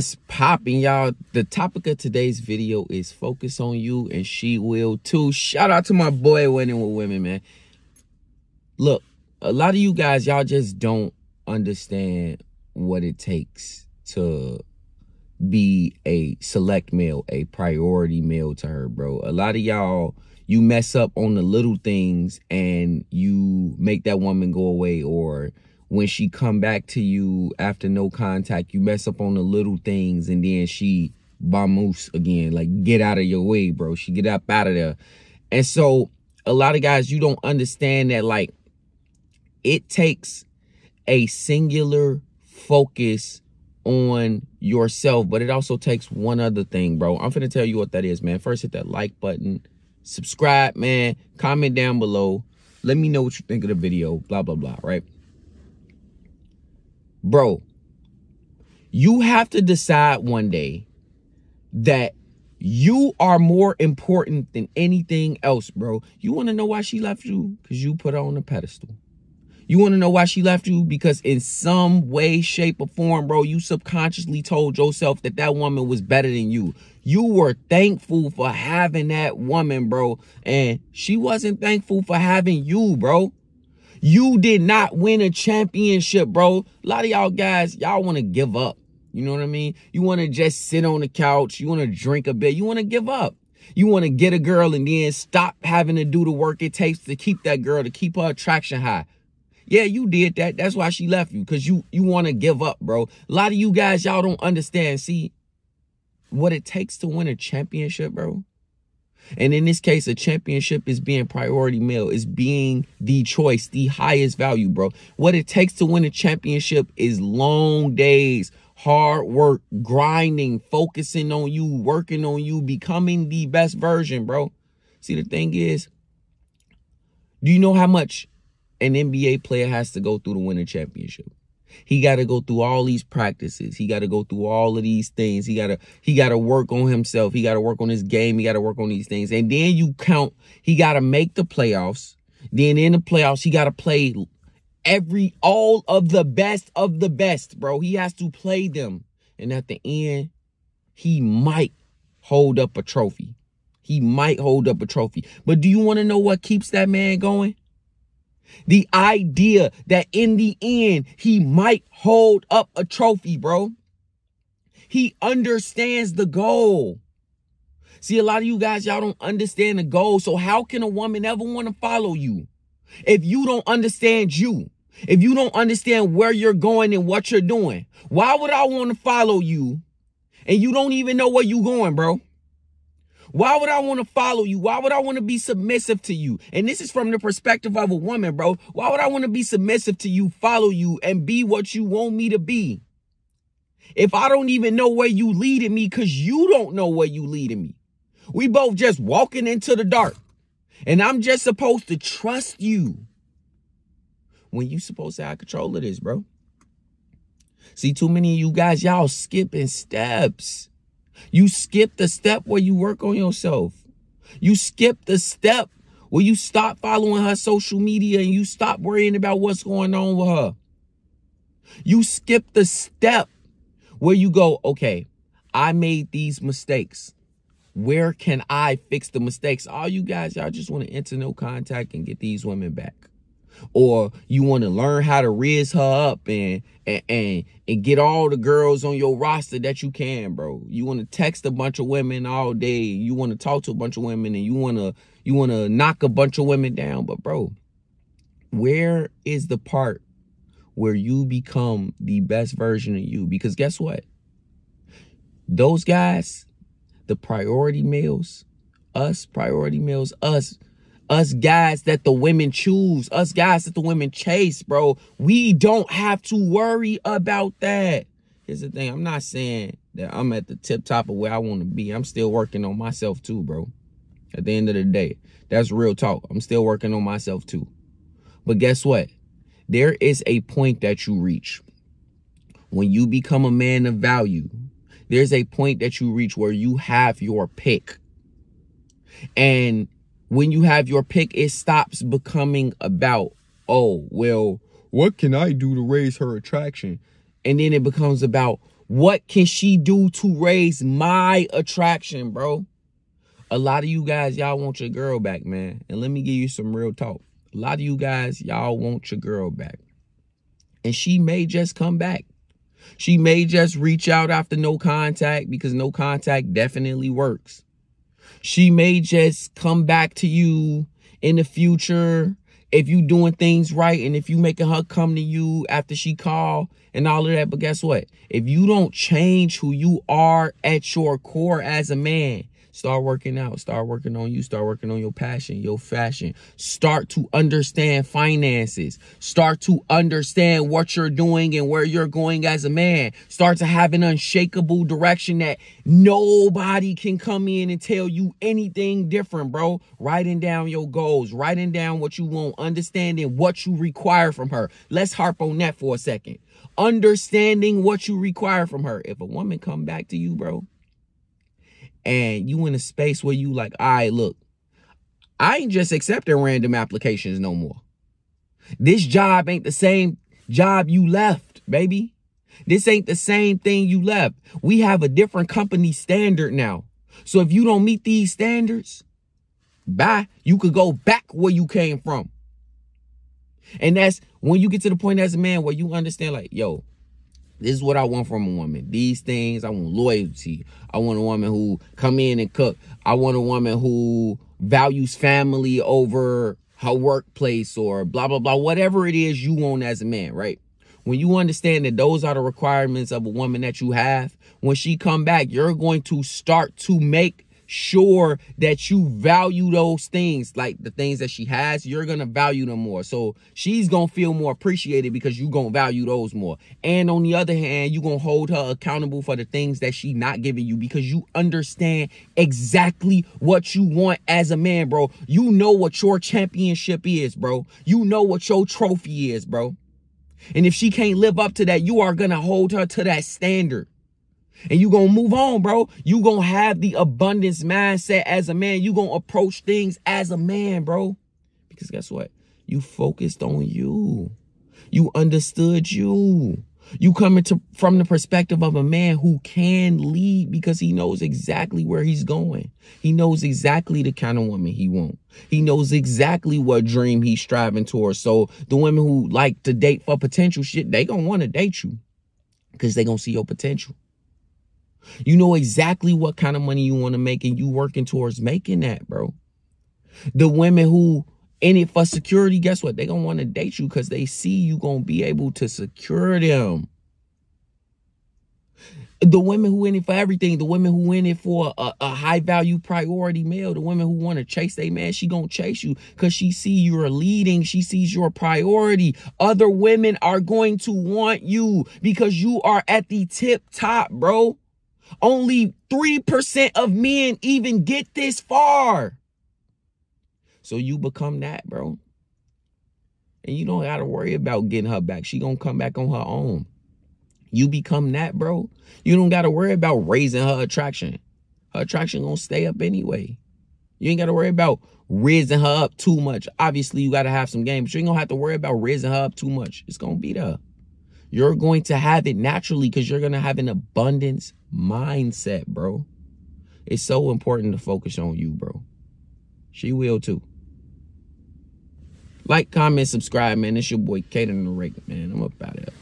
What's popping, y'all? The topic of today's video is focus on you and she will too. Shout out to my boy winning with women, man. Look, a lot of you guys, y'all just don't understand what it takes to be a select male, a priority male to her, bro. A lot of y'all, you mess up on the little things and you make that woman go away or when she come back to you after no contact, you mess up on the little things and then she bamoose again. Like get out of your way, bro. She get up out of there. And so a lot of guys, you don't understand that like it takes a singular focus on yourself, but it also takes one other thing, bro. I'm finna tell you what that is, man. First, hit that like button, subscribe, man, comment down below. Let me know what you think of the video, blah, blah, blah, right? bro, you have to decide one day that you are more important than anything else, bro. You want to know why she left you? Because you put her on a pedestal. You want to know why she left you? Because in some way, shape, or form, bro, you subconsciously told yourself that that woman was better than you. You were thankful for having that woman, bro. And she wasn't thankful for having you, bro. You did not win a championship, bro. A lot of y'all guys, y'all want to give up. You know what I mean? You want to just sit on the couch. You want to drink a bit. You want to give up. You want to get a girl and then stop having to do the work it takes to keep that girl, to keep her attraction high. Yeah, you did that. That's why she left you because you, you want to give up, bro. A lot of you guys, y'all don't understand. See, what it takes to win a championship, bro. And in this case, a championship is being priority mail, is being the choice, the highest value, bro. What it takes to win a championship is long days, hard work, grinding, focusing on you, working on you, becoming the best version, bro. See, the thing is, do you know how much an NBA player has to go through to win a championship? He got to go through all these practices. He got to go through all of these things. He got to he got to work on himself. He got to work on his game. He got to work on these things. And then you count he got to make the playoffs. Then in the playoffs, he got to play every all of the best of the best, bro. He has to play them. And at the end, he might hold up a trophy. He might hold up a trophy. But do you want to know what keeps that man going? The idea that in the end, he might hold up a trophy, bro. He understands the goal. See, a lot of you guys, y'all don't understand the goal. So how can a woman ever want to follow you? If you don't understand you, if you don't understand where you're going and what you're doing, why would I want to follow you and you don't even know where you're going, bro? Why would I want to follow you? Why would I want to be submissive to you? And this is from the perspective of a woman, bro. Why would I want to be submissive to you, follow you, and be what you want me to be? If I don't even know where you leading me, because you don't know where you leading me. We both just walking into the dark. And I'm just supposed to trust you. When you supposed to have control of this, bro. See, too many of you guys, y'all skipping steps. You skip the step where you work on yourself. You skip the step where you stop following her social media and you stop worrying about what's going on with her. You skip the step where you go, okay, I made these mistakes. Where can I fix the mistakes? All you guys, y'all just want to enter no contact and get these women back or you want to learn how to raise her up and, and and and get all the girls on your roster that you can, bro. You want to text a bunch of women all day. You want to talk to a bunch of women and you want to you want to knock a bunch of women down, but bro, where is the part where you become the best version of you? Because guess what? Those guys, the priority males, us priority males, us us guys that the women choose, us guys that the women chase, bro. We don't have to worry about that. Here's the thing. I'm not saying that I'm at the tip top of where I want to be. I'm still working on myself too, bro. At the end of the day, that's real talk. I'm still working on myself too. But guess what? There is a point that you reach when you become a man of value. There's a point that you reach where you have your pick. And when you have your pick, it stops becoming about, oh, well, what can I do to raise her attraction? And then it becomes about, what can she do to raise my attraction, bro? A lot of you guys, y'all want your girl back, man. And let me give you some real talk. A lot of you guys, y'all want your girl back. And she may just come back. She may just reach out after no contact because no contact definitely works. She may just come back to you in the future if you doing things right and if you making her come to you after she call and all of that. But guess what? If you don't change who you are at your core as a man, Start working out. Start working on you. Start working on your passion, your fashion. Start to understand finances. Start to understand what you're doing and where you're going as a man. Start to have an unshakable direction that nobody can come in and tell you anything different, bro. Writing down your goals, writing down what you want, understanding what you require from her. Let's harp on that for a second. Understanding what you require from her. If a woman come back to you, bro, and you in a space where you like, all right, look, I ain't just accepting random applications no more. This job ain't the same job you left, baby. This ain't the same thing you left. We have a different company standard now. So if you don't meet these standards, bye. You could go back where you came from. And that's when you get to the point as a man where you understand, like, yo, this is what I want from a woman. These things. I want loyalty. I want a woman who come in and cook. I want a woman who values family over her workplace or blah, blah, blah. Whatever it is you want as a man, right? When you understand that those are the requirements of a woman that you have, when she come back, you're going to start to make sure that you value those things, like the things that she has, you're going to value them more. So she's going to feel more appreciated because you're going to value those more. And on the other hand, you're going to hold her accountable for the things that she not giving you because you understand exactly what you want as a man, bro. You know what your championship is, bro. You know what your trophy is, bro. And if she can't live up to that, you are going to hold her to that standard and you gonna move on, bro. You gonna have the abundance mindset as a man. You gonna approach things as a man, bro. Because guess what? You focused on you. You understood you. You come into from the perspective of a man who can lead because he knows exactly where he's going. He knows exactly the kind of woman he wants. He knows exactly what dream he's striving towards. So the women who like to date for potential shit, they gonna want to date you because they gonna see your potential. You know exactly what kind of money you want to make and you working towards making that, bro. The women who in it for security, guess what? They going to want to date you because they see you going to be able to secure them. The women who in it for everything, the women who in it for a, a high value priority male, the women who want to chase a man, she going to chase you because she see you're leading. She sees your priority. Other women are going to want you because you are at the tip top, bro. Only 3% of men even get this far. So you become that, bro. And you don't got to worry about getting her back. She going to come back on her own. You become that, bro. You don't got to worry about raising her attraction. Her attraction going to stay up anyway. You ain't got to worry about raising her up too much. Obviously, you got to have some game, but you ain't going to have to worry about raising her up too much. It's going to be there. You're going to have it naturally because you're going to have an abundance mindset, bro. It's so important to focus on you, bro. She will too. Like, comment, subscribe, man. It's your boy Kaden the Rake, man. I'm about it.